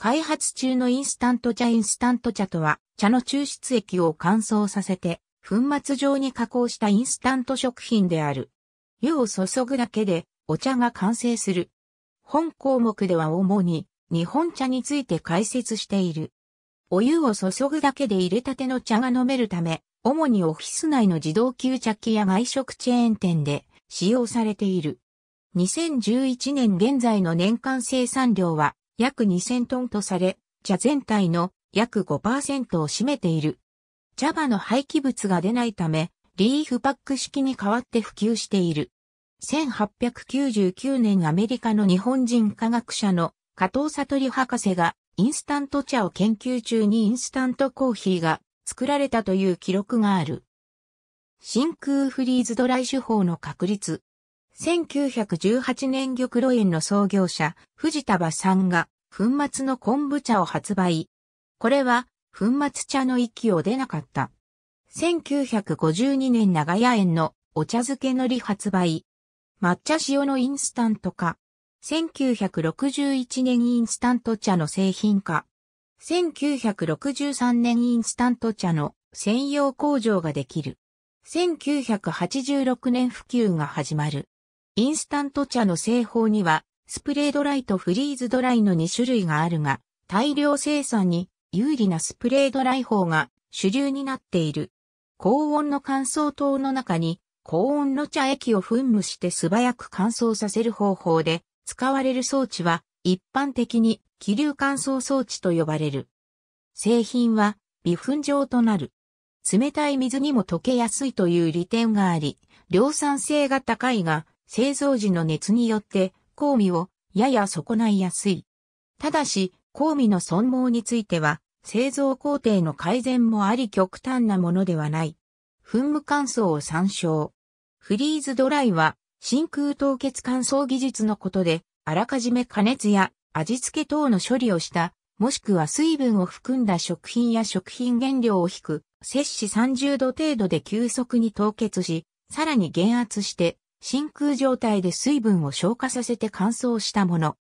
開発中のインスタント茶インスタント茶とは、茶の抽出液を乾燥させて、粉末状に加工したインスタント食品である。湯を注ぐだけで、お茶が完成する。本項目では主に、日本茶について解説している。お湯を注ぐだけで入れたての茶が飲めるため、主にオフィス内の自動給茶器や外食チェーン店で使用されている。2011年現在の年間生産量は約2000トンとされ、茶全体の約5%を占めている。茶葉の廃棄物が出ないため、リーフパック式に代わって普及している。1899年アメリカの日本人科学者の加藤悟博士がインスタント茶を研究中にインスタントコーヒーが作られたという記録がある。真空フリーズドライ手法の確立、1918年玉露園の創業者、藤田場さんが、粉末の昆布茶を発売。これは、粉末茶の域を出なかった。1952年長屋園のお茶漬けのり発売。抹茶塩のインスタント化。1961年インスタント茶の製品化。1963年インスタント茶の専用工場ができる。1986年普及が始まる。インスタント茶の製法には、スプレードライとフリーズドライの2種類があるが、大量生産に有利なスプレードライ法が主流になっている。高温の乾燥灯の中に高温の茶液を噴霧して素早く乾燥させる方法で使われる装置は一般的に気流乾燥装置と呼ばれる。製品は微粉状となる。冷たい水にも溶けやすいという利点があり、量産性が高いが、製造時の熱によって、香味をやや損ないやすい。ただし、香味の損耗については、製造工程の改善もあり極端なものではない。噴霧乾燥を参照。フリーズドライは、真空凍結乾燥技術のことで、あらかじめ加熱や味付け等の処理をした、もしくは水分を含んだ食品や食品原料を引く、摂氏30度程度で急速に凍結し、さらに減圧して、真空状態で水分を消化させて乾燥したもの。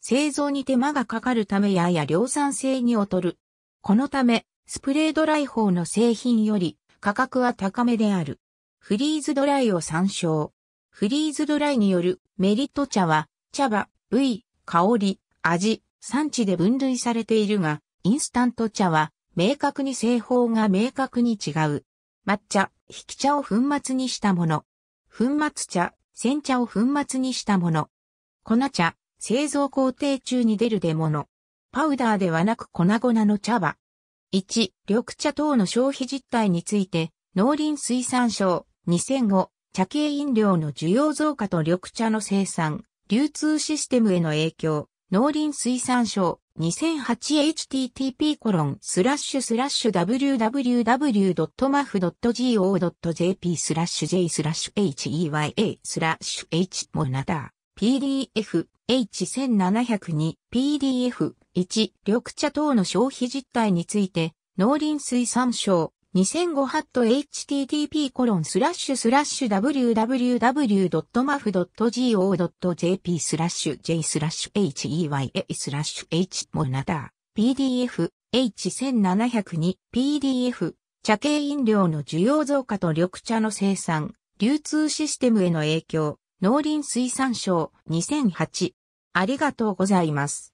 製造に手間がかかるためやや量産性に劣る。このため、スプレードライ法の製品より価格は高めである。フリーズドライを参照。フリーズドライによるメリット茶は、茶葉、部位、香り、味、産地で分類されているが、インスタント茶は明確に製法が明確に違う。抹茶、引き茶を粉末にしたもの。粉末茶、煎茶を粉末にしたもの。粉茶、製造工程中に出る出物。パウダーではなく粉々の茶葉。1、緑茶等の消費実態について、農林水産省、2005、茶系飲料の需要増加と緑茶の生産、流通システムへの影響、農林水産省、2008http コロンスラッシュスラッシュ www.maf.go.jp スラッシュ j スラッシュ heya スラッシュ h モナター pdf h1702 pdf 1緑茶等の消費実態について農林水産省2005ハット http コロンスラッシュスラッシュ www.maf.go.jp スラッシュ j スラッシュ heya スラッシュ h n a タ a pdf h1702 pdf 茶系飲料の需要増加と緑茶の生産、流通システムへの影響、農林水産省2008ありがとうございます。